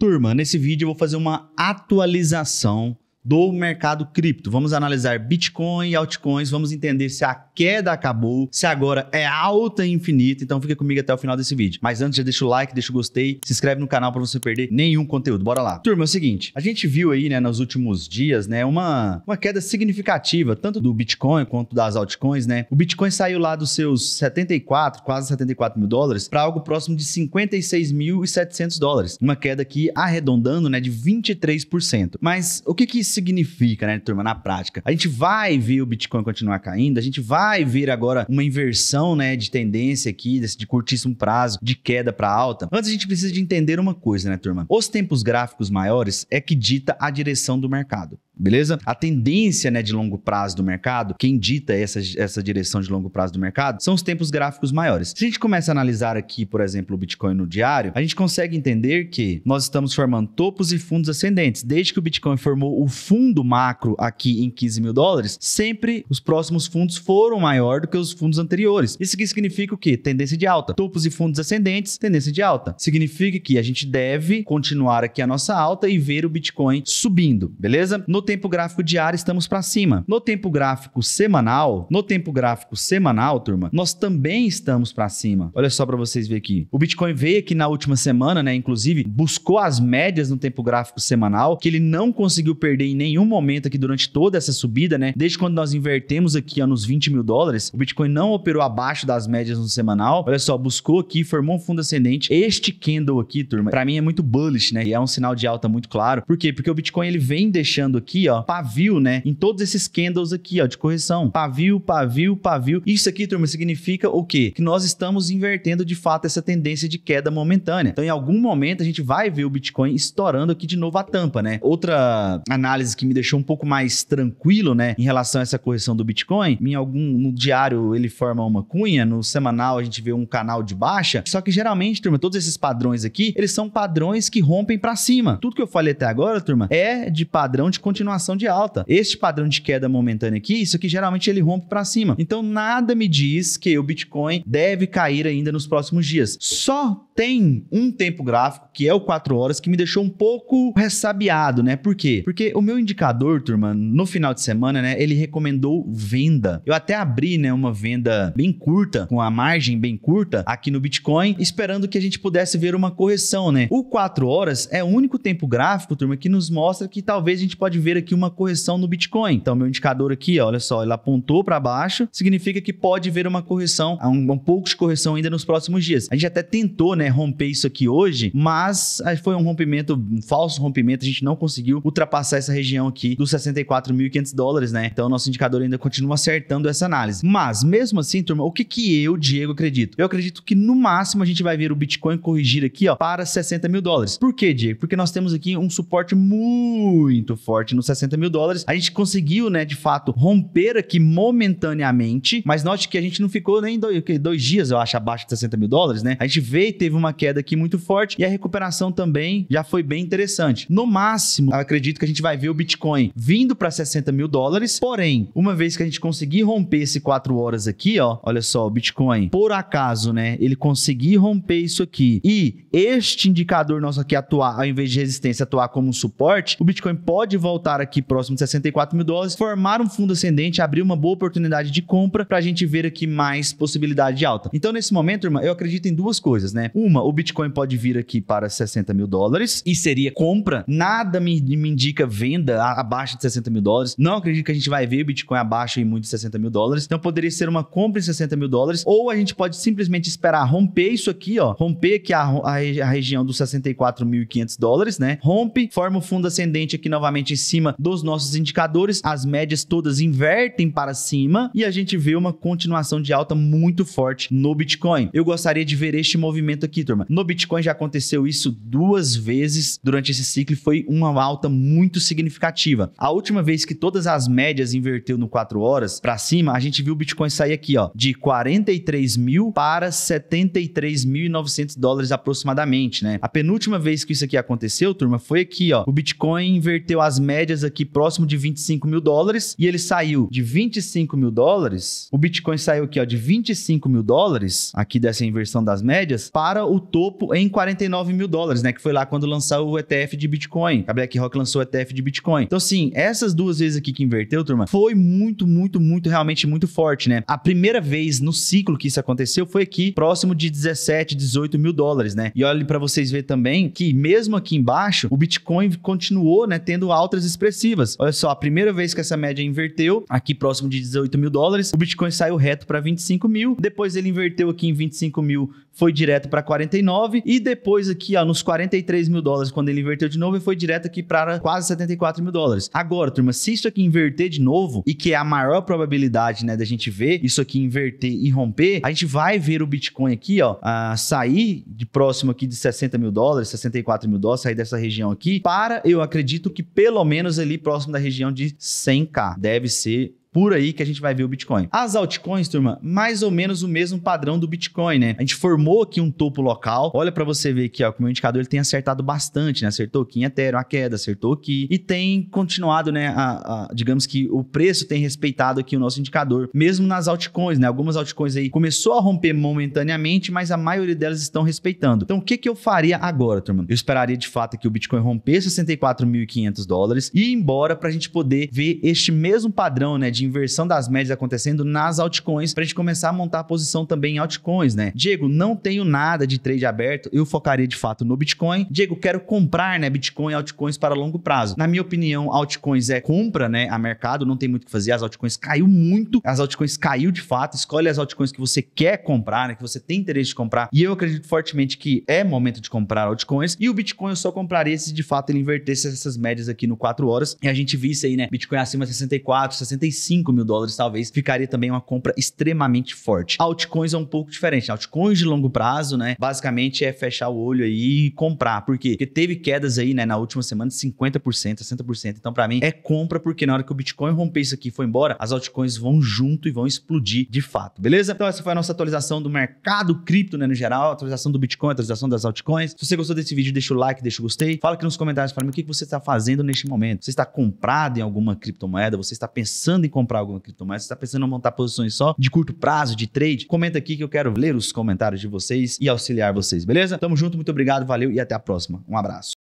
Turma, nesse vídeo eu vou fazer uma atualização do mercado cripto. Vamos analisar Bitcoin e altcoins, vamos entender se a queda acabou, se agora é alta e infinita. Então fica comigo até o final desse vídeo. Mas antes já deixa o like, deixa o gostei, se inscreve no canal para você perder nenhum conteúdo. Bora lá. Turma, é o seguinte, a gente viu aí, né, nos últimos dias, né, uma, uma queda significativa tanto do Bitcoin quanto das altcoins, né? O Bitcoin saiu lá dos seus 74, quase 74 mil dólares para algo próximo de 56.700 dólares, uma queda que arredondando, né, de 23%. Mas o que que isso significa, né, turma, na prática? A gente vai ver o Bitcoin continuar caindo, a gente vai ver agora uma inversão, né, de tendência aqui, de curtíssimo prazo, de queda para alta. Antes a gente precisa de entender uma coisa, né, turma? Os tempos gráficos maiores é que dita a direção do mercado beleza? A tendência né, de longo prazo do mercado, quem dita essa, essa direção de longo prazo do mercado, são os tempos gráficos maiores. Se a gente começa a analisar aqui, por exemplo, o Bitcoin no diário, a gente consegue entender que nós estamos formando topos e fundos ascendentes. Desde que o Bitcoin formou o fundo macro aqui em 15 mil dólares, sempre os próximos fundos foram maior do que os fundos anteriores. Isso que significa o quê? Tendência de alta. Topos e fundos ascendentes, tendência de alta. Significa que a gente deve continuar aqui a nossa alta e ver o Bitcoin subindo, beleza? No tempo gráfico diário estamos para cima. No tempo gráfico semanal, no tempo gráfico semanal, turma, nós também estamos para cima. Olha só para vocês verem aqui. O Bitcoin veio aqui na última semana, né, inclusive, buscou as médias no tempo gráfico semanal, que ele não conseguiu perder em nenhum momento aqui durante toda essa subida, né? Desde quando nós invertemos aqui ó, nos 20 mil dólares, o Bitcoin não operou abaixo das médias no semanal. Olha só, buscou aqui, formou um fundo ascendente. Este candle aqui, turma, para mim é muito bullish, né? E é um sinal de alta muito claro. Por quê? Porque o Bitcoin ele vem deixando aqui aqui, ó, pavio, né? Em todos esses candles aqui, ó, de correção. Pavio, pavio, pavio. Isso aqui, turma, significa o quê? Que nós estamos invertendo de fato essa tendência de queda momentânea. Então, em algum momento, a gente vai ver o Bitcoin estourando aqui de novo a tampa, né? Outra análise que me deixou um pouco mais tranquilo, né, em relação a essa correção do Bitcoin, em algum no diário ele forma uma cunha, no semanal a gente vê um canal de baixa. Só que geralmente, turma, todos esses padrões aqui, eles são padrões que rompem para cima. Tudo que eu falei até agora, turma, é de padrão de continuidade continuação de alta. Este padrão de queda momentânea aqui, isso aqui geralmente ele rompe para cima. Então nada me diz que o Bitcoin deve cair ainda nos próximos dias. Só tem um tempo gráfico, que é o 4 horas, que me deixou um pouco ressabiado, né? Por quê? Porque o meu indicador, turma, no final de semana, né, ele recomendou venda. Eu até abri, né, uma venda bem curta, com a margem bem curta aqui no Bitcoin, esperando que a gente pudesse ver uma correção, né? O 4 horas é o único tempo gráfico, turma, que nos mostra que talvez a gente pode ver aqui uma correção no Bitcoin. Então, meu indicador aqui, ó, olha só, ele apontou para baixo, significa que pode ver uma correção, um, um pouco de correção ainda nos próximos dias. A gente até tentou, né, romper isso aqui hoje, mas foi um rompimento, um falso rompimento, a gente não conseguiu ultrapassar essa região aqui dos 64.500 dólares, né? Então, nosso indicador ainda continua acertando essa análise. Mas, mesmo assim, turma, o que que eu, Diego, acredito? Eu acredito que, no máximo, a gente vai ver o Bitcoin corrigir aqui, ó, para 60 mil dólares. Por quê, Diego? Porque nós temos aqui um suporte muito forte nos 60 mil dólares. A gente conseguiu, né, de fato, romper aqui momentaneamente, mas note que a gente não ficou nem dois, dois dias, eu acho, abaixo de 60 mil dólares, né? A gente veio e teve um uma queda aqui muito forte e a recuperação também já foi bem interessante. No máximo, acredito que a gente vai ver o Bitcoin vindo para 60 mil dólares, porém, uma vez que a gente conseguir romper esse 4 horas aqui, ó, olha só, o Bitcoin, por acaso, né, ele conseguir romper isso aqui e este indicador nosso aqui atuar, ao invés de resistência, atuar como um suporte, o Bitcoin pode voltar aqui próximo de 64 mil dólares, formar um fundo ascendente, abrir uma boa oportunidade de compra para a gente ver aqui mais possibilidade de alta. Então, nesse momento, irmã, eu acredito em duas coisas, né? Uma, o Bitcoin pode vir aqui para 60 mil dólares e seria compra. Nada me, me indica venda abaixo de 60 mil dólares. Não acredito que a gente vai ver o Bitcoin abaixo e muito de 60 mil dólares. Então poderia ser uma compra em 60 mil dólares ou a gente pode simplesmente esperar romper isso aqui, ó. Romper aqui a, a, a região dos 64.500 dólares, né? Rompe, forma o fundo ascendente aqui novamente em cima dos nossos indicadores. As médias todas invertem para cima e a gente vê uma continuação de alta muito forte no Bitcoin. Eu gostaria de ver este movimento aqui aqui, turma. No Bitcoin já aconteceu isso duas vezes durante esse ciclo e foi uma alta muito significativa. A última vez que todas as médias inverteu no 4 horas para cima, a gente viu o Bitcoin sair aqui, ó, de 43 mil para 73.900 dólares aproximadamente, né? A penúltima vez que isso aqui aconteceu, turma, foi aqui, ó. O Bitcoin inverteu as médias aqui próximo de 25 mil dólares e ele saiu de 25 mil dólares. O Bitcoin saiu aqui, ó, de 25 mil dólares, aqui dessa inversão das médias, para para o topo em 49 mil dólares, né? Que foi lá quando lançou o ETF de Bitcoin. A BlackRock lançou o ETF de Bitcoin. Então, assim, essas duas vezes aqui que inverteu, turma, foi muito, muito, muito, realmente muito forte, né? A primeira vez no ciclo que isso aconteceu foi aqui, próximo de 17, 18 mil dólares, né? E olha para vocês ver também que, mesmo aqui embaixo, o Bitcoin continuou, né? Tendo altas expressivas. Olha só, a primeira vez que essa média inverteu, aqui próximo de 18 mil dólares, o Bitcoin saiu reto para 25 mil. Depois ele inverteu aqui em 25 mil, foi direto para 49 e depois aqui, ó, nos 43 mil dólares, quando ele inverteu de novo, e foi direto aqui para quase 74 mil dólares. Agora, turma, se isso aqui inverter de novo e que é a maior probabilidade, né, da gente ver isso aqui inverter e romper, a gente vai ver o Bitcoin aqui, ó, a sair de próximo aqui de 60 mil dólares, 64 mil dólares, sair dessa região aqui, para, eu acredito que pelo menos ali próximo da região de 100k. Deve ser por aí que a gente vai ver o Bitcoin. As altcoins, turma, mais ou menos o mesmo padrão do Bitcoin, né? A gente formou aqui um topo local. Olha para você ver aqui, ó, que o meu indicador ele tem acertado bastante, né? Acertou aqui em Ethereum, a queda, acertou aqui e tem continuado, né, a, a, digamos que o preço tem respeitado aqui o nosso indicador, mesmo nas altcoins, né? Algumas altcoins aí começou a romper momentaneamente, mas a maioria delas estão respeitando. Então, o que que eu faria agora, turma? Eu esperaria de fato que o Bitcoin rompesse 64.500 dólares e ir embora para a gente poder ver este mesmo padrão, né, de de inversão das médias acontecendo nas altcoins, para a gente começar a montar a posição também em altcoins, né? Diego, não tenho nada de trade aberto, eu focaria de fato no Bitcoin. Diego, quero comprar, né, Bitcoin e altcoins para longo prazo. Na minha opinião, altcoins é compra, né, a mercado, não tem muito o que fazer, as altcoins caiu muito, as altcoins caiu de fato, escolhe as altcoins que você quer comprar, né, que você tem interesse de comprar. E eu acredito fortemente que é momento de comprar altcoins e o Bitcoin eu só compraria se de fato ele invertesse essas médias aqui no 4 horas e a gente visse aí, né, Bitcoin acima de 64, 65 5 mil dólares, talvez, ficaria também uma compra extremamente forte. Altcoins é um pouco diferente. Altcoins de longo prazo, né? Basicamente é fechar o olho aí e comprar. Por quê? Porque teve quedas aí, né, na última semana de 50%, 60%. Então, para mim, é compra, porque na hora que o Bitcoin romper isso aqui e foi embora, as altcoins vão junto e vão explodir de fato, beleza? Então, essa foi a nossa atualização do mercado cripto, né, no geral, atualização do Bitcoin, atualização das altcoins. Se você gostou desse vídeo, deixa o like, deixa o gostei. Fala aqui nos comentários para mim o que você está fazendo neste momento. Você está comprado em alguma criptomoeda? Você está pensando em comprar? comprar alguma criptomoeda, se está pensando em montar posições só de curto prazo, de trade, comenta aqui que eu quero ler os comentários de vocês e auxiliar vocês, beleza? Tamo junto, muito obrigado, valeu e até a próxima. Um abraço.